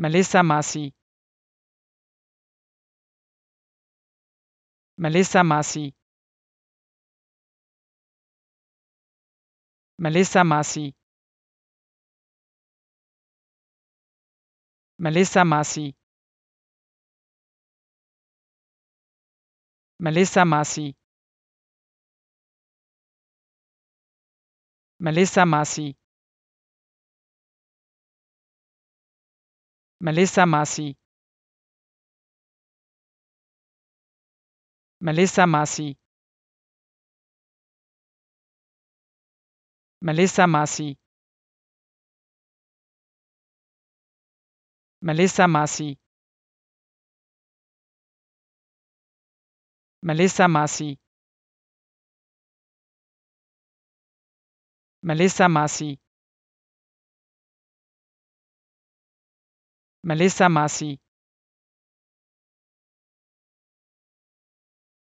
Melissa Massi Melissa Massi Melissa Massi Melissa Massi Melissa Massi Melissa Massi Melissa Massi. Melissa Massi. Melissa Massi. Melissa Massi. Melissa Massi. Melissa Massi. Melissa Massey